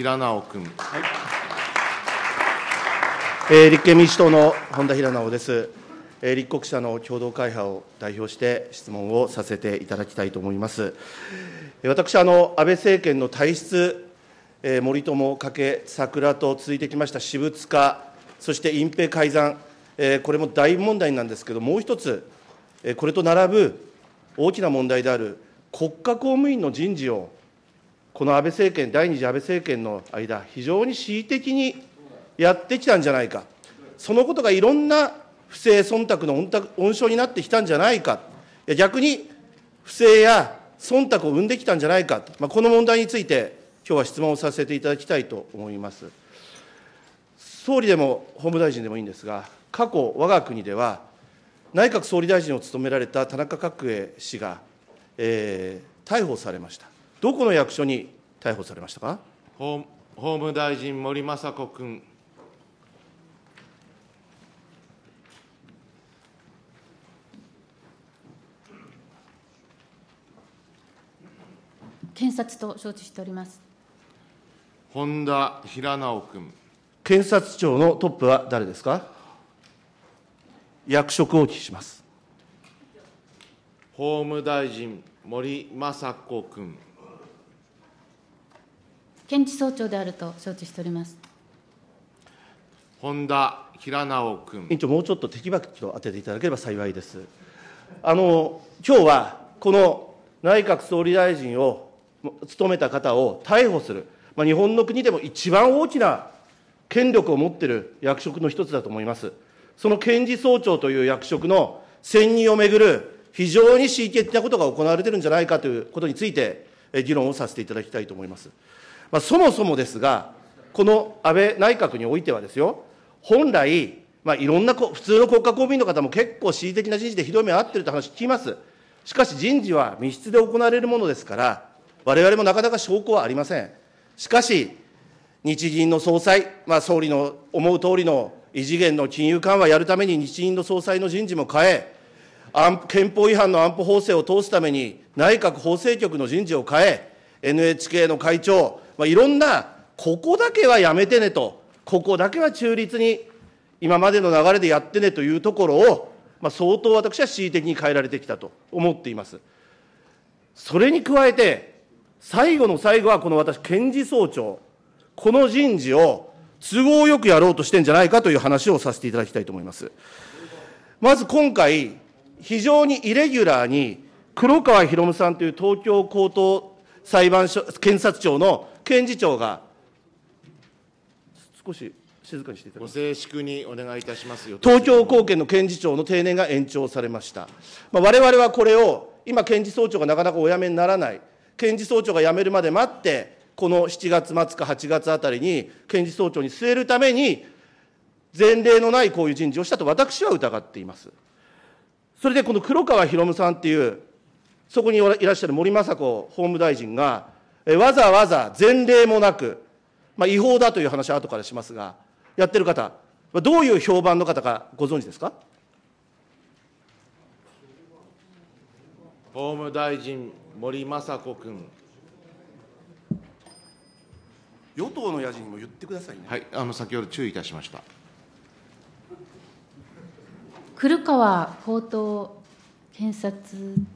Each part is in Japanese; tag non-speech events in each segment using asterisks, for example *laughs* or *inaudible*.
平直君。はい、えー、立憲民主党の本田平直です。えー、立国者の共同会派を代表して質問をさせていただきたいと思います。私あの安倍政権の体質、えー、森友、加計、桜と続いてきました私物化、そして隠蔽改ざん、えー、これも大問題なんですけど、もう一つ、えー、これと並ぶ大きな問題である国家公務員の人事をこの安倍政権、第2次安倍政権の間、非常に恣意的にやってきたんじゃないか、そのことがいろんな不正忖度の温床になってきたんじゃないか、逆に不正や忖度を生んできたんじゃないかと、まあ、この問題について、今日は質問をさせていただきたいと思います。総理でも法務大臣でもいいんですが、過去、我が国では、内閣総理大臣を務められた田中角栄氏が、えー、逮捕されました。どこの役所に逮捕されましたか法法務大臣、森雅子君。検察と承知しております本田平直君検察庁のトップは誰ですか役職をお聞きします法務大臣森雅子君検事総長であると承知しております本田平直君。委員長、もうちょっとテキパキと当てていただければ幸いです。あの今日はこの内閣総理大臣を務めた方を逮捕する、まあ、日本の国でも一番大きな権力を持っている役職の一つだと思います。その検事総長という役職の選任をめぐる非常に恣意的なことが行われているんじゃないかということについて、議論をさせていただきたいと思います。まあ、そもそもですが、この安倍内閣においてはですよ、本来、まあ、いろんな普通の国家公務員の方も結構恣意的な人事でひどい目合ってるって話聞きます。しかし人事は密室で行われるものですから、われわれもなかなか証拠はありません。しかし、日銀の総裁、まあ、総理の思う通りの異次元の金融緩和やるために日銀の総裁の人事も変え、憲法違反の安保法制を通すために内閣法制局の人事を変え、NHK の会長、まあ、いろんな、ここだけはやめてねと、ここだけは中立に、今までの流れでやってねというところを、まあ、相当私は恣意的に変えられてきたと思っています。それに加えて、最後の最後はこの私、検事総長、この人事を都合よくやろうとしてんじゃないかという話をさせていただきたいと思います。まず今回、非常にイレギュラーに、黒川博さんという東京高等裁判所、検察庁の検事長が、少し静かにしていただきます。静粛にお願いいたします東京高検の検事長の定年が延長されました。まれ我々はこれを、今、検事総長がなかなかお辞めにならない、検事総長が辞めるまで待って、この7月末か8月あたりに、検事総長に据えるために、前例のないこういう人事をしたと私は疑っています。それでこの黒川博夢さんっていう、そこにいらっしゃる森雅子法務大臣が、えわざわざ前例もなく、まあ、違法だという話は後からしますが、やってる方、どういう評判の方かご存知ですか法務大臣、森雅子君。与党の野人にも言ってください、ね、はい、あの先ほど注意いたしました。古川高等検察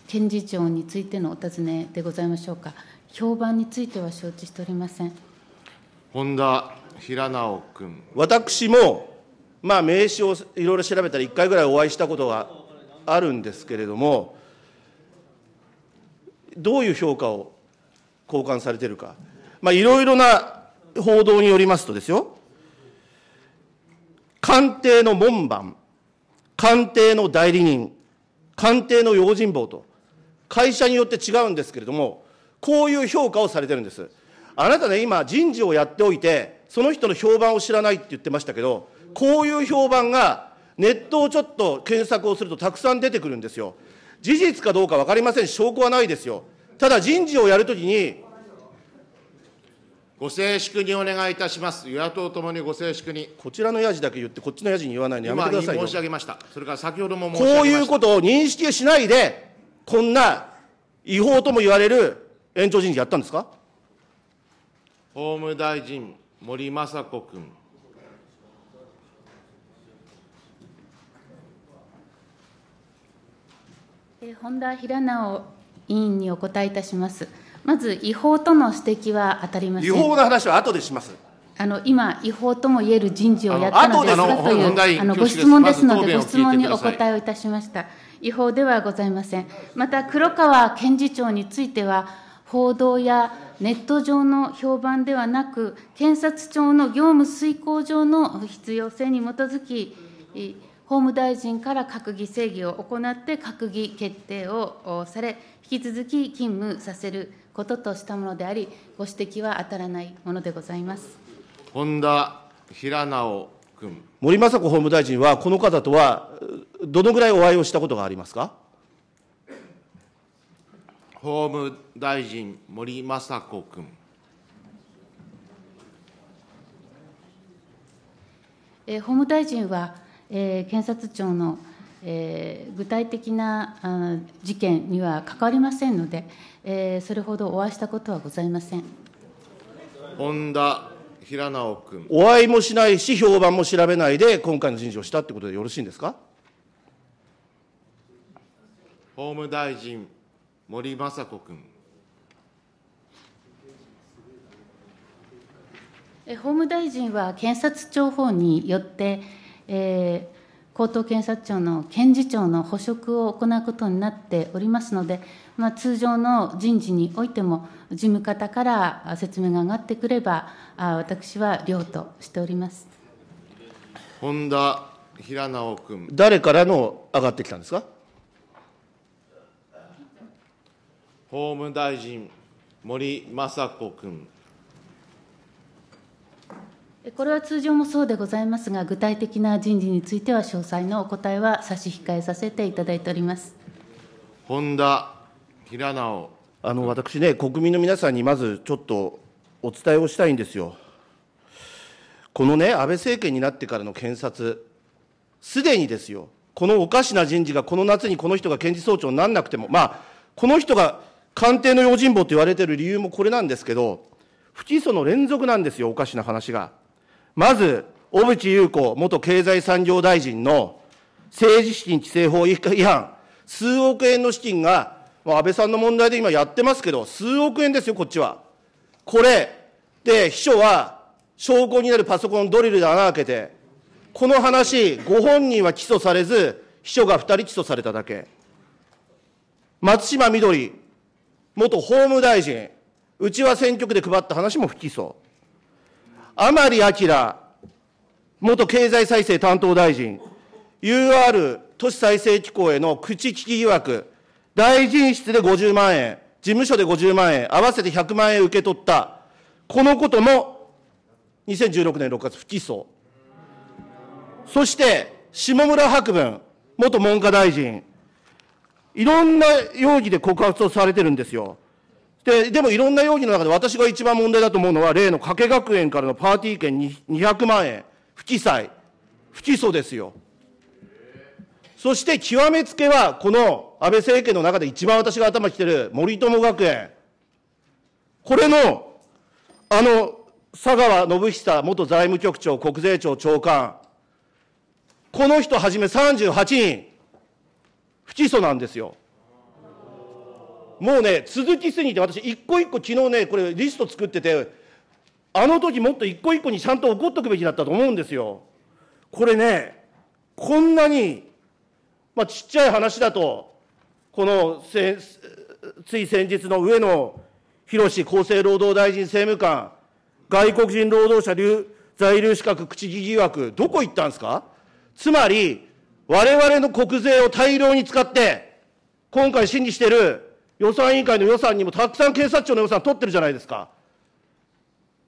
検事長についてのお尋ねでございましょうか。評判については承知しておりません。本田平直君。私も、まあ、名刺をいろいろ調べたら、1回ぐらいお会いしたことがあるんですけれども、どういう評価を交換されてるか、まあ、いろいろな報道によりますとですよ、官邸の門番、官邸の代理人、官邸の用心棒と、会社によって違うんですけれども、こういう評価をされてるんです。あなたね、今、人事をやっておいて、その人の評判を知らないって言ってましたけど、こういう評判が、ネットをちょっと検索をするとたくさん出てくるんですよ。事実かどうか分かりません、証拠はないですよ。ただ、人事をやるときに、ご静粛にお願いいたします。与野党ともにご静粛に。こちらのやじだけ言って、こっちのやじに言わないのやめてください申し上げました。それから先ほどもこういうことを認識しないで、こんな違法とも言われる延長人事やったんですか法務大臣、森雅子君。本田平直委員にお答えいたします。まず、違法との指摘は当たりません。違法の話は後でします。あの今、違法ともいえる人事をやったのですかというあのご質問ですので、ご質問にお答えをいたしました。違法ではございません。また、黒川検事長については、報道やネット上の評判ではなく、検察庁の業務遂行上の必要性に基づき、法務大臣から閣議制議を行って閣議決定をされ、引き続き勤務させることとしたものであり、ご指摘は当たらないものでございます本田平直君。森雅子法務大臣は、この方とはどのぐらいお会いをしたことがありますか。法務大臣、森雅子君。法務大臣は、えー、検察庁の、えー、具体的な事件には関わりませんので、えー、それほどお会いしたことはございません本田平直君。お会いもしないし、評判も調べないで、今回の人事をしたってことでよろしいんですか法務大臣、森雅子君。法務大臣は検察庁法によって、えー、高等検察庁の検事長の補職を行うことになっておりますので、まあ、通常の人事においても、事務方から説明が上がってくれば、あ私は了としております本田平直君。誰からの上がってきたんですか法務大臣、森雅子君。これは通常もそうでございますが、具体的な人事については詳細のお答えは差し控えさせていただいております本田平直あの私ね、国民の皆さんにまずちょっとお伝えをしたいんですよ。このね、安倍政権になってからの検察、すでにですよ、このおかしな人事がこの夏にこの人が検事総長にならなくても、まあ、この人が官邸の用心棒と言われている理由もこれなんですけど、不起訴の連続なんですよ、おかしな話が。まず、小渕優子元経済産業大臣の政治資金規正法違反、数億円の資金が、まあ、安倍さんの問題で今やってますけど、数億円ですよ、こっちは。これ、で、秘書は、証拠になるパソコンドリルで穴開けて、この話、ご本人は起訴されず、秘書が2人起訴されただけ。松島みどり、元法務大臣、うちは選挙区で配った話も不起訴。甘利明、元経済再生担当大臣、UR 都市再生機構への口利き疑惑、大臣室で50万円、事務所で50万円、合わせて100万円受け取った。このことも2016年6月不起訴。そして、下村博文、元文科大臣、いろんな容疑で告発をされてるんですよ。で、でもいろんな容疑の中で私が一番問題だと思うのは、例の加計学園からのパーティー券200万円、不記載、不起訴ですよ。そして極めつけは、この安倍政権の中で一番私が頭きてる森友学園。これの、あの、佐川信久元財務局長国税庁長官。この人はじめ38人。不窒なんですよ。もうね、続きすぎて、私、一個一個、昨日ね、これ、リスト作ってて、あの時もっと一個一個にちゃんと怒っとくべきだったと思うんですよ。これね、こんなに、まあ、ちっちゃい話だと、このつい先日の上野博厚生労働大臣政務官、外国人労働者流在留資格口疑惑、どこ行ったんですかつまり、我々の国税を大量に使って、今回審議している予算委員会の予算にもたくさん警察庁の予算取ってるじゃないですか。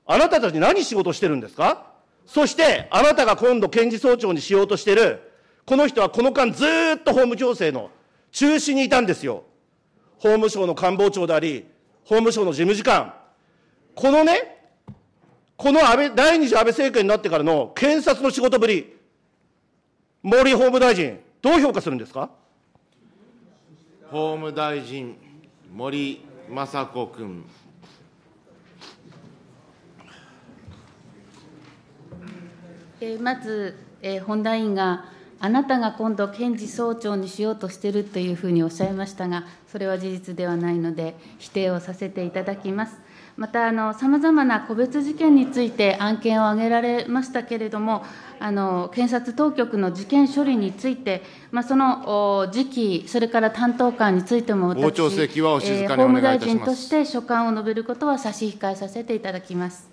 あなたたち何仕事してるんですかそして、あなたが今度検事総長にしようとしてる、この人はこの間ずっと法務行政の中止にいたんですよ。法務省の官房長であり、法務省の事務次官。このね、この安倍、第二次安倍政権になってからの検察の仕事ぶり、森法務大臣、どう評価するんですか法務大臣、森雅子君。えまず、え本田委員が、あなたが今度、検事総長にしようとしているというふうにおっしゃいましたが、それは事実ではないので、否定をさせていただきます。またさまざまな個別事件について案件を挙げられましたけれども、あの検察当局の事件処理について、まあ、その時期、それから担当官についても私、法務大臣として所管を述べることは差し控えさせていただきます。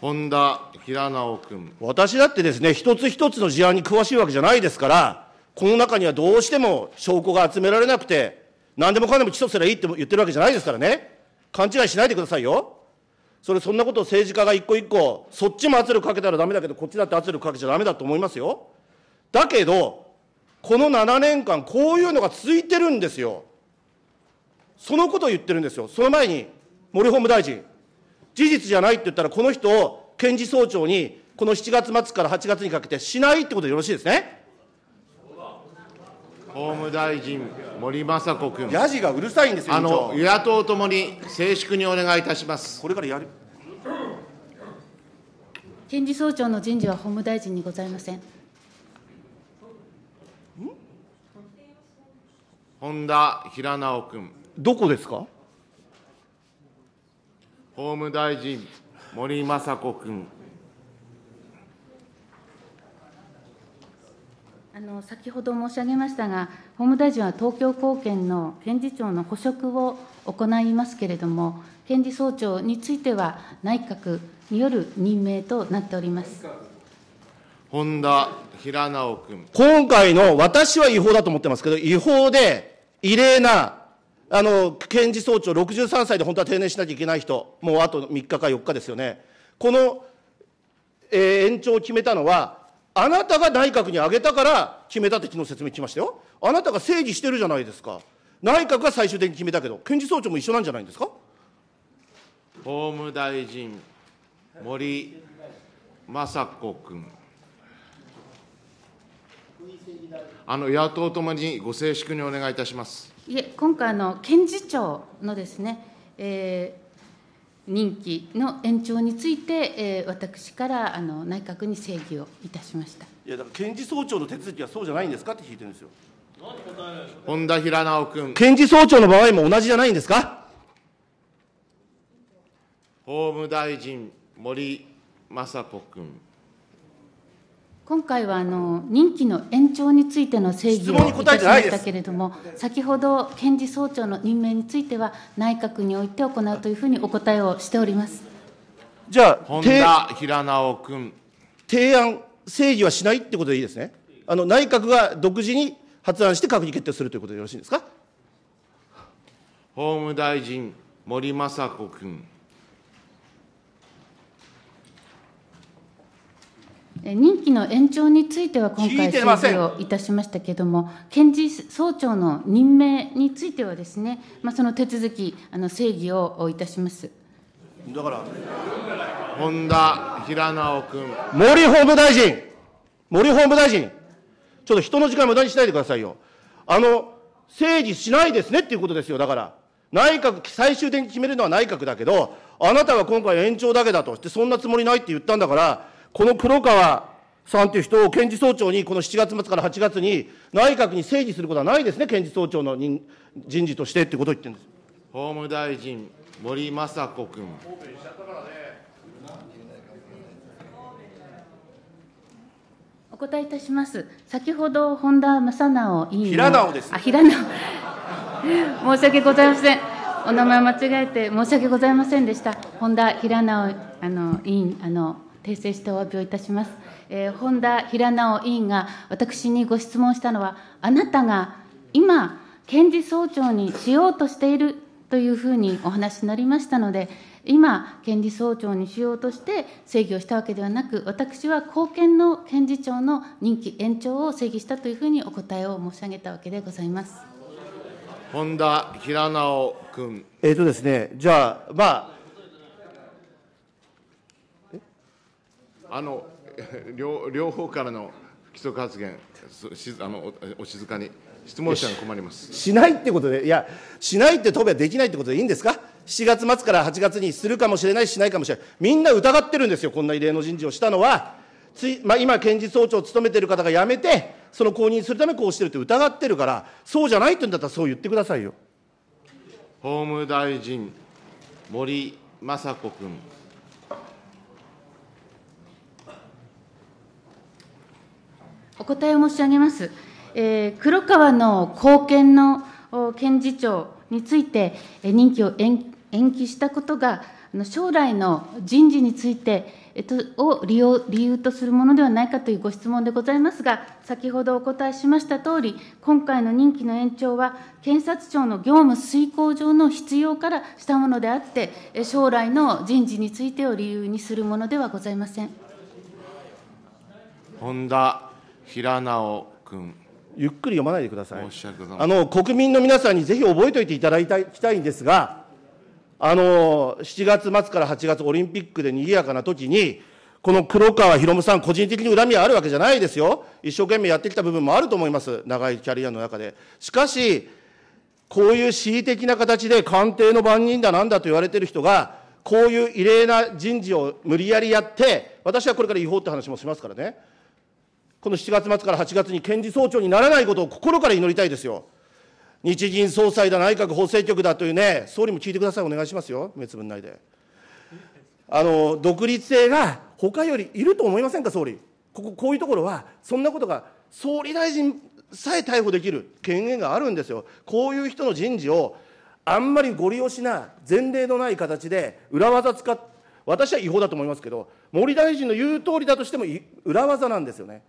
本田平直君私だってですね、一つ一つの事案に詳しいわけじゃないですから、この中にはどうしても証拠が集められなくて、何でもかんでも起訴すればいいって言ってるわけじゃないですからね。勘違いしないでくださいよ。それ、そんなことを政治家が一個一個、そっちも圧力かけたらだめだけど、こっちだって圧力かけちゃだめだと思いますよ。だけど、この7年間、こういうのが続いてるんですよ。そのことを言ってるんですよ。その前に、森法務大臣、事実じゃないって言ったら、この人を検事総長に、この7月末から8月にかけてしないってことでよろしいですね。法務大臣、森雅子君。やじがうるさいんですよ、あの与野党ともに静粛にお願いいたします。これからやる検事総長の人事は法務大臣にございません。本田平直君。どこですか法務大臣、森雅子君。の先ほど申し上げましたが、法務大臣は東京高検の検事長の補職を行いますけれども、検事総長については、内閣による任命となっております本田平直君。今回の私は違法だと思ってますけど、違法で異例な、あの検事総長、63歳で本当は定年しなきゃいけない人、もうあと3日か4日ですよね。この、えー、延長を決めたのは、あなたが内閣に上げたから決めたって昨日説明きましたよ。あなたが整理してるじゃないですか。内閣が最終的に決めたけど、検事総長も一緒なんじゃないんですか。法務大臣、森雅子君。あの野党ともにご静粛にお願いいたします。いえ、今回の検事長のですね、えー、任期の延長について、えー、私からあの内閣に請求をいたしましたいやだから検事総長の手続きはそうじゃないんですかって聞いてるんですよ本田平直君検事総長の場合も同じじゃないんですか法務大臣森雅子君今回はあの任期の延長についての正義をいたしましたけれども、先ほど検事総長の任命については、内閣において行うというふうにお答えをしておりますじゃあ、本田平直君。提案、正義はしないってことでいいですね。あの内閣が独自に発案して閣議決定するということでよろしいですか。法務大臣、森雅子君。任期の延長については今回、整理をいたしましたけれども、検事総長の任命についてはですね、その手続き、正義をいたしますだから、本田平直君。森法務大臣、森法務大臣、ちょっと人の時間無駄にしないでくださいよ。あの、整理しないですねっていうことですよ、だから。内閣、最終的に決めるのは内閣だけど、あなたは今回延長だけだとして、そんなつもりないって言ったんだから、この黒川さんという人を検事総長に、この7月末から8月に、内閣に政治することはないですね、検事総長の人人事としてってことを言ってるんです法務大臣、森雅子君。お答えいたします。先ほど本田正直委員平直です、あ、平直。*laughs* 申し訳ございません。お名前間違えて申し訳ございませんでした。本田平直あの委員あの。訂正してお詫びをいたします。えー、本田平直委員が私にご質問したのは、あなたが今、検事総長にしようとしているというふうにお話になりましたので、今、検事総長にしようとして正義をしたわけではなく、私は後見の検事長の任期延長を正義したというふうにお答えを申し上げたわけでございます。本田平直君。えっ、ー、とですね、じゃあ、まああの *laughs* 両両方からの不規則発言、しあのおお静かに、質問者が困りますしないってことで、いや、しないって答弁できないってことでいいんですか、7月末から8月にするかもしれない、しないかもしれない、みんな疑ってるんですよ、こんな異例の人事をしたのは、ついまあ、今、検事総長を務めてる方が辞めて、その公認するためこうしてるって疑ってるから、そうじゃないって言うんだったら、そう言ってくださいよ。法務大臣森雅子君。お答えを申し上げます。えー、黒川の後見の検事長について、任期を延期したことが、将来の人事について、えっと、を利用理由とするものではないかというご質問でございますが、先ほどお答えしましたとおり、今回の任期の延長は、検察庁の業務遂行上の必要からしたものであって、将来の人事についてを理由にするものではございません。本田平直君。ゆっくり読まないでください。あの国民の皆さんにぜひ覚えておいていただきたいんですが、あの7月末から8月、オリンピックで賑やかな時に、この黒川博夢さん、個人的に恨みはあるわけじゃないですよ、一生懸命やってきた部分もあると思います、長いキャリアの中で。しかし、こういう恣意的な形で官邸の番人だなんだと言われている人が、こういう異例な人事を無理やりやって、私はこれから違法って話もしますからね。この7月末から8月に検事総長にならないことを心から祈りたいですよ。日銀総裁だ、内閣法制局だというね、総理も聞いてください、お願いしますよ、滅分内で。あの独立性が他よりいると思いませんか、総理。こここういうところは、そんなことが総理大臣さえ逮捕できる権限があるんですよ。こういう人の人事をあんまりご利用しな、前例のない形で、裏技使っ、私は違法だと思いますけど、森大臣の言う通りだとしても、裏技なんですよね。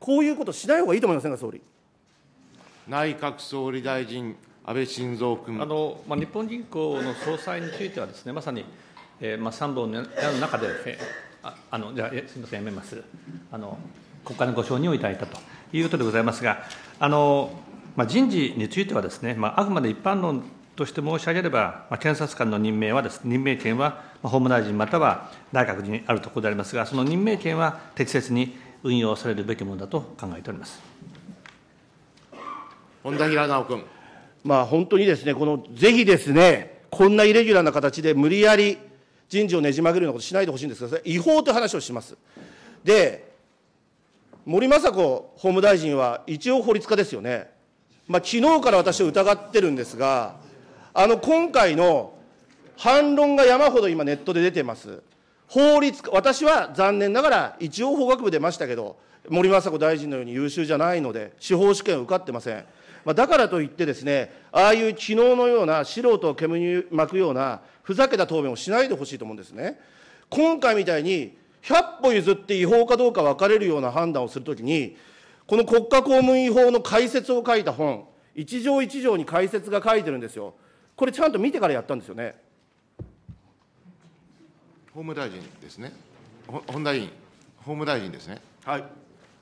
こういうことしないほうがいいと思いませんか、総理。内閣総理大臣、安倍晋三君あの、まあ、日本銀行の総裁についてはです、ね、まさに、えーまあ、3本の中で、えー、あのじゃあすみません、やめますあの、国会のご承認をいただいたということでございますが、あのまあ、人事についてはですね、ねまあ、あくまで一般論として申し上げれば、まあ、検察官の任命はです、ね、任命権は法務大臣または内閣にあるところでありますが、その任命権は適切に運用されるべきものだと考えております本田平直君。まあ、本当にですね、このぜひですね、こんなイレギュラーな形で無理やり人事をねじ曲げるようなことしないでほしいんですが、違法という話をします。で、森雅子法務大臣は一応法律家ですよね。まあ、昨日から私を疑ってるんですが、あの、今回の反論が山ほど今ネットで出てます。法律、私は残念ながら一応法学部出ましたけど、森雅子大臣のように優秀じゃないので、司法試験を受かってません。まあ、だからといってですね、ああいう昨日のような素人を煙に巻くようなふざけた答弁をしないでほしいと思うんですね。今回みたいに、100歩譲って違法かどうか分かれるような判断をするときに、この国家公務員法の解説を書いた本、一条一条に解説が書いてるんですよ。これちゃんと見てからやったんですよね。法務大臣ですね。本大臣、法務大臣ですね。はい。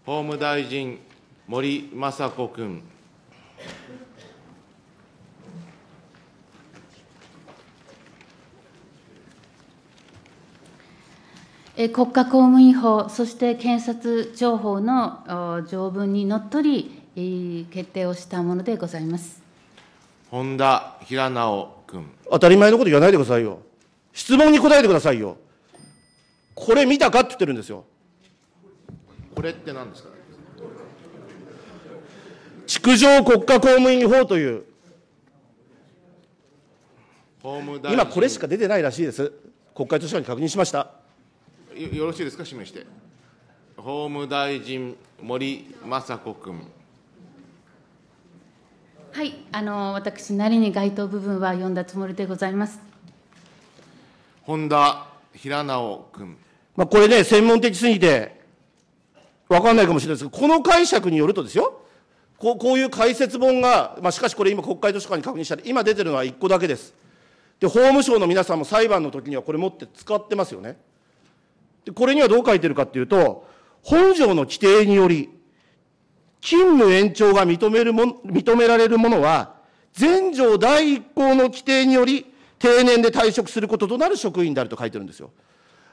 法務大臣、森雅子君。国家公務員法、そして検察庁法の条文にのっとり、決定をしたものでございます本田平直君。当たり前のこと言わないでくださいよ。質問に答えてくださいよ。これ見たかって言ってるんですよ。これって何ですか築城国家公務員法という。今これしか出てないらしいです。国会図書館に確認しました。よよろしいですか、指名して。法務大臣、森雅子君。はい、あの私なりに該当部分は読んだつもりでございます。本田平直君。まあ、これね、専門的すぎて、わかんないかもしれないですけど、この解釈によるとですよ、こうこういう解説本が、まあ、しかしこれ今、国会図書館に確認したら、今出てるのは1個だけです。で、法務省の皆さんも裁判の時にはこれ持って使ってますよね。で、これにはどう書いてるかっていうと、本条の規定により、勤務延長が認めるも認められるものは、全条第1項の規定により、定年で退職することとなる職員であると書いてるんですよ。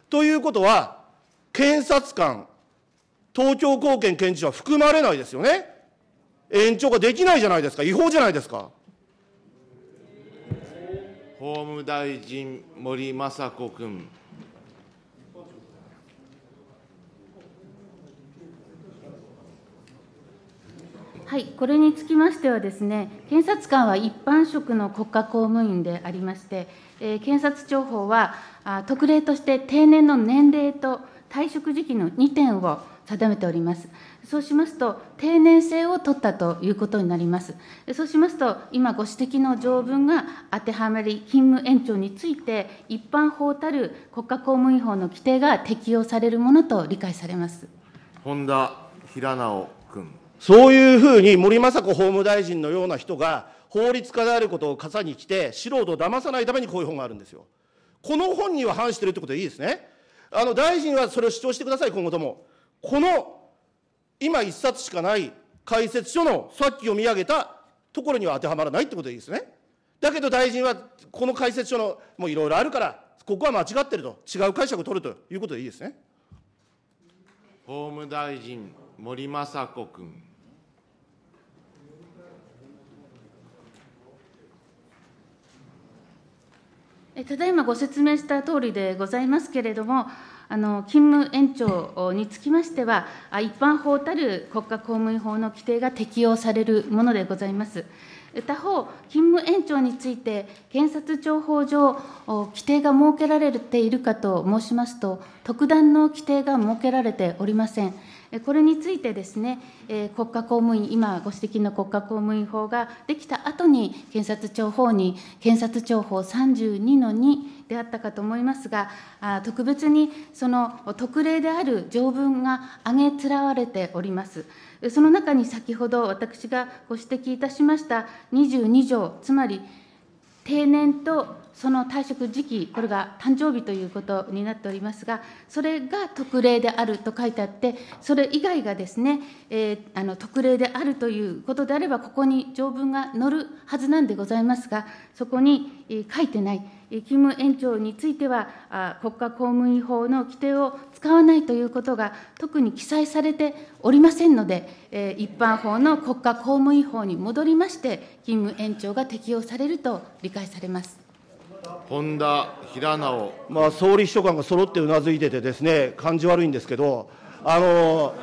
ということは、検察官、東京高検検事は含まれないですよね。延長ができないじゃないですか、違法じゃないですか。法務大臣、森雅子君。はい、これにつきましてはですね、検察官は一般職の国家公務員でありまして、えー、検察庁法はあ特例として定年の年齢と退職時期の2点を定めております。そうしますと、定年制を取ったということになります。そうしますと、今ご指摘の条文が当てはまり、勤務延長について、一般法たる国家公務員法の規定が適用されるものと理解されます。本田平直そういうふうに森雅子法務大臣のような人が法律家であることを傘に来て、素人を騙さないためにこういう本があるんですよ。この本には反してるってことでいいですね。あの大臣はそれを主張してください、今後とも。この今一冊しかない解説書のさっき読み上げたところには当てはまらないってことでいいですね。だけど大臣はこの解説書のもういろいろあるから、ここは間違ってると、違う解釈を取るということでいいですね。法務大臣。森雅子君。ただいまご説明した通りでございますけれども、あの勤務延長につきましては、一般法たる国家公務員法の規定が適用されるものでございます。他方、勤務延長について、検察庁法上、規定が設けられているかと申しますと、特段の規定が設けられておりません。これについてですね、国家公務員、今ご指摘の国家公務員法ができた後に、検察庁法に、検察庁法32の2であったかと思いますが、特別にその特例である条文が挙げつらわれております。その中に先ほど私がご指摘いたしました22条、つまり、定年とその退職時期、これが誕生日ということになっておりますが、それが特例であると書いてあって、それ以外がですね、えー、あの特例であるということであれば、ここに条文が載るはずなんでございますが、そこに、え書いてない。勤務延長については、国家公務員法の規定を使わないということが特に記載されておりませんので、一般法の国家公務員法に戻りまして、勤務延長が適用されると理解されます。本田平直、まあ、総理秘書官が揃ってうなずいててですね、感じ悪いんですけど、あの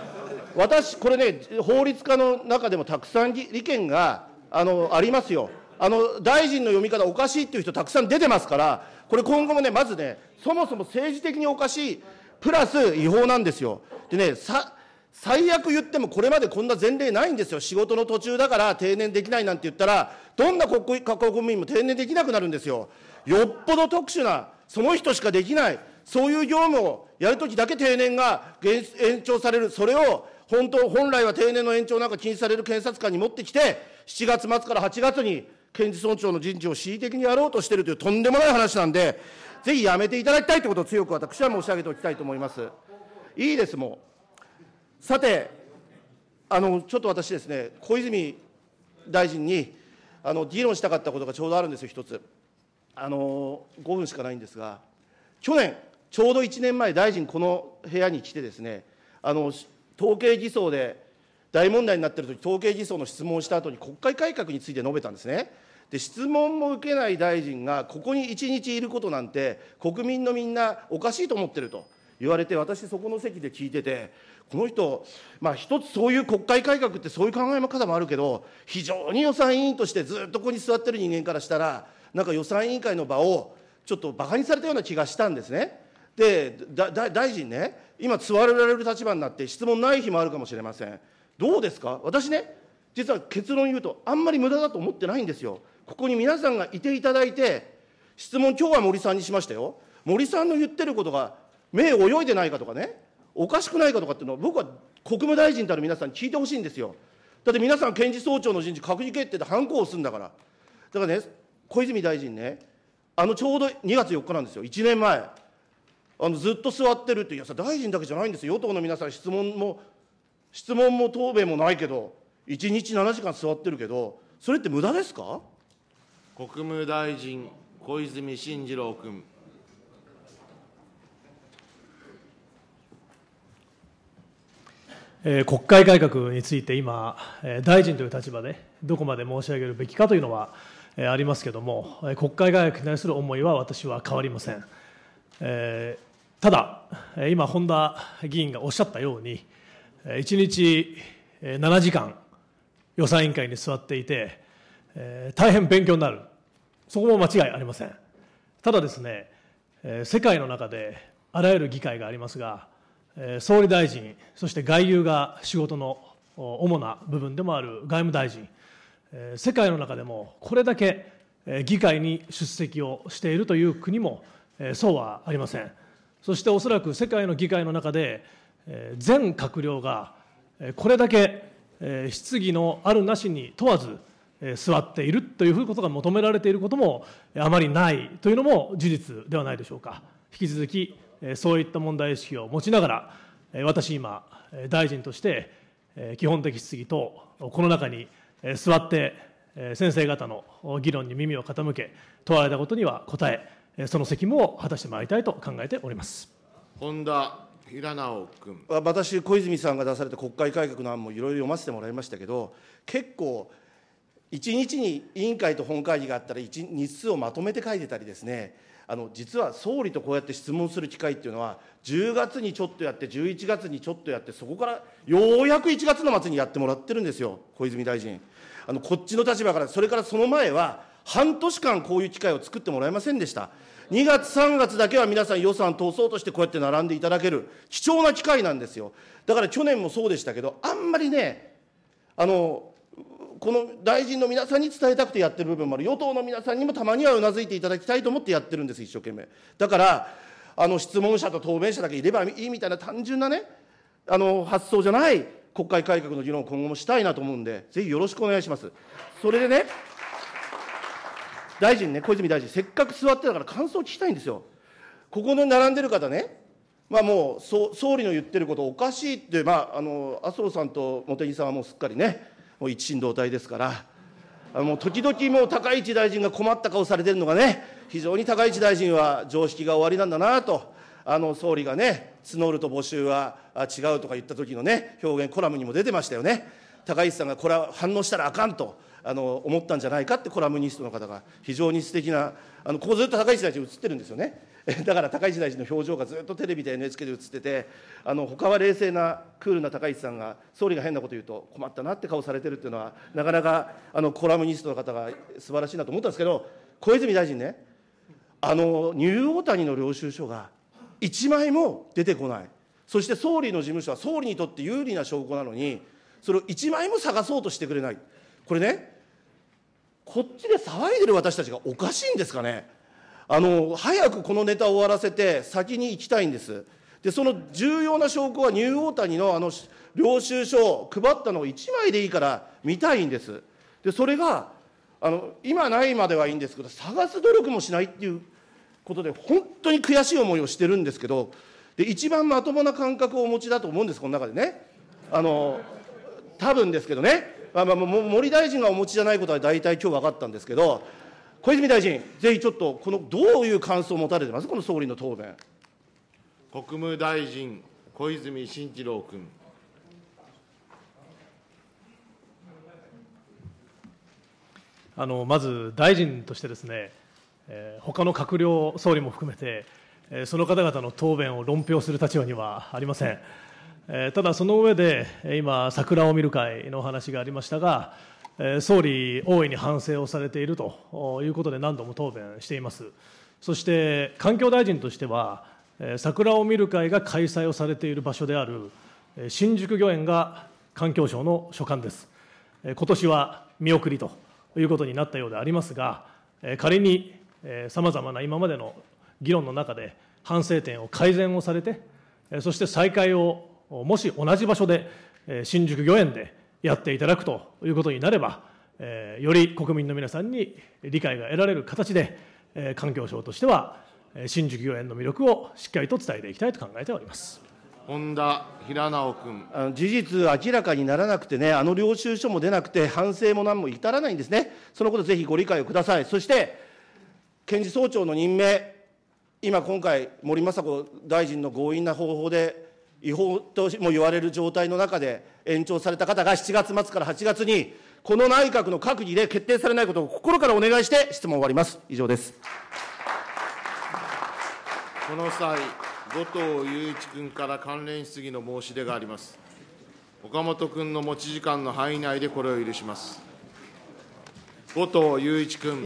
私、これね、法律家の中でもたくさん意見があのありますよ。あの、大臣の読み方おかしいっていう人たくさん出てますから、これ今後もね、まずね、そもそも政治的におかしい、プラス違法なんですよ。でね、さ、最悪言ってもこれまでこんな前例ないんですよ。仕事の途中だから定年できないなんて言ったら、どんな国国民も定年できなくなるんですよ。よっぽど特殊な、その人しかできない、そういう業務をやるときだけ定年が延長される、それを本当、本来は定年の延長なんか禁止される検察官に持ってきて、7月末から8月に検事総長の人事を恣意的にやろうとしているというとんでもない話なんで、ぜひやめていただきたいということを強く私は申し上げておきたいと思います。いいです、もう。さて、あのちょっと私ですね、小泉大臣にあの議論したかったことがちょうどあるんですよ、一つ。あの5分しかないんですが、去年、ちょうど1年前、大臣、この部屋に来てですね、あの統計偽装で大問題になっているとき、統計事装の質問をした後に、国会改革について述べたんですね。で、質問も受けない大臣が、ここに1日いることなんて、国民のみんなおかしいと思ってると言われて、私、そこの席で聞いてて、この人、まあ、一つそういう国会改革ってそういう考え方もあるけど、非常に予算委員としてずっとここに座ってる人間からしたら、なんか予算委員会の場をちょっと馬鹿にされたような気がしたんですね。で、大臣ね、今、座られる立場になって、質問ない日もあるかもしれません。どうですか私ね、実は結論言うと、あんまり無駄だと思ってないんですよ。ここに皆さんがいていただいて、質問、今日は森さんにしましたよ。森さんの言ってることが、目泳いでないかとかね、おかしくないかとかっていうのは、僕は国務大臣たる皆さんに聞いてほしいんですよ。だって皆さん、検事総長の人事、閣議決定で反抗をするんだから。だからね、小泉大臣ね、あのちょうど2月4日なんですよ、1年前、あのずっと座ってるって、いや、大臣だけじゃないんですよ、与党の皆さん、質問も質問も答弁もないけど、1日7時間座ってるけど、それって無駄ですか国務大臣、小泉進次郎君。え国会改革について今、え大臣という立場でどこまで申し上げるべきかというのは、えありますけれども、え国会改革に対する思いは私は変わりません。えただ、今、本田議員がおっしゃったように、1日7時間予算委員会に座っていて、え大変勉強になるそこも間違いありませんただですね、え世界の中であらゆる議会がありますが、え総理大臣そして外遊が仕事の主な部分でもある外務大臣、え世界の中でもこれだけ議会に出席をしているという国も、えそうはありませんそしておそらく世界の議会の中で全閣僚がこれだけ質疑のあるなしに問わず、座っているということが求められていることもあまりないというのも事実ではないでしょうか。引き続き、そういった問題意識を持ちながら、私今、大臣として、基本的質疑等、この中に座って、先生方の議論に耳を傾け、問われたことには答え、その責務を果たしてまいりたいと考えております。本田平直君私、小泉さんが出された国会改革の案もいろいろ読ませてもらいましたけど、結構、1日に委員会と本会議があったら、日数をまとめて書いてたりですね、あの実は総理とこうやって質問する機会っていうのは、10月にちょっとやって、11月にちょっとやって、そこからようやく1月の末にやってもらってるんですよ、小泉大臣。あのこっちの立場から、それからその前は、半年間こういう機会を作ってもらえませんでした。2月、3月だけは皆さん予算通そうとしてこうやって並んでいただける、貴重な機会なんですよ。だから去年もそうでしたけど、あんまりね、あの、この大臣の皆さんに伝えたくてやってる部分もある、与党の皆さんにもたまにはうなずいていただきたいと思ってやってるんです、一生懸命。だから、あの質問者と答弁者だけいればいいみたいな単純なね、あの発想じゃない国会改革の議論を今後もしたいなと思うんで、ぜひよろしくお願いします。それでね大臣ね、小泉大臣、せっかく座ってたから感想聞きたいんですよ。ここの並んでる方ね、まあ、もう総理の言ってることおかしいって、まあ、あの麻生さんと茂木さんはもうすっかりね、もう一心同体ですから、あのもう時々もう高市大臣が困った顔されてるのがね、非常に高市大臣は常識が終わりなんだなと、あの総理がね、募ると募集は違うとか言った時のね、表現、コラムにも出てましたよね、高市さんがこれは反応したらあかんと。あの思ったんじゃないかってコラムニストの方が非常に素敵なあのここずっと高市大臣映ってるんですよね *laughs* だから高市大臣の表情がずっとテレビで NHK で映っててあの他は冷静なクールな高市さんが総理が変なこと言うと困ったなって顔されてるっていうのはなかなかあのコラムニストの方が素晴らしいなと思ったんですけど小泉大臣ねあのニューオータニの領収書が1枚も出てこないそして総理の事務所は総理にとって有利な証拠なのにそれを1枚も探そうとしてくれないこれねこっちで騒いでる私たちがおかしいんですかね。あの、早くこのネタを終わらせて先に行きたいんです。で、その重要な証拠はニューオータニのあの、領収書を配ったのを1枚でいいから見たいんです。で、それが、あの、今ないまではいいんですけど、探す努力もしないっていうことで、本当に悔しい思いをしてるんですけど、で、一番まともな感覚をお持ちだと思うんです、この中でね。あの、多分ですけどね。まあ、まあ森大臣がお持ちじゃないことは大体今日分かったんですけど、小泉大臣、ぜひちょっと、このどういう感想を持たれてます、この総理の答弁。国務大臣、小泉進次郎君。あのまず大臣としてですね、えー、他の閣僚、総理も含めて、えー、その方々の答弁を論評する立場にはありません。ただ、その上で今、桜を見る会の話がありましたが、総理、大いに反省をされているということで、何度も答弁しています。そして環境大臣としては、桜を見る会が開催をされている場所である新宿御苑が環境省の所管です。今年は見送りということになったようでありますが、仮にさまざまな今までの議論の中で反省点を改善をされて、そして再開をもし同じ場所で新宿御苑でやっていただくということになれば、えより国民の皆さんに理解が得られる形で、え環境省としては新宿御苑の魅力をしっかりと伝えていきたいと考えております。本田平直君あの事実、明らかにならなくてね、あの領収書も出なくて、反省も何も至らないんですね、そのこと、ぜひご理解をください、そして検事総長の任命、今、今回、森雅子大臣の強引な方法で違法とも言われる状態の中で延長された方が7月末から8月に、この内閣の閣議で決定されないことを心からお願いして質問を終わります。以上です。この際、後藤祐一君から関連質疑の申し出があります。岡本君の持ち時間の範囲内でこれを許します。後藤祐一君。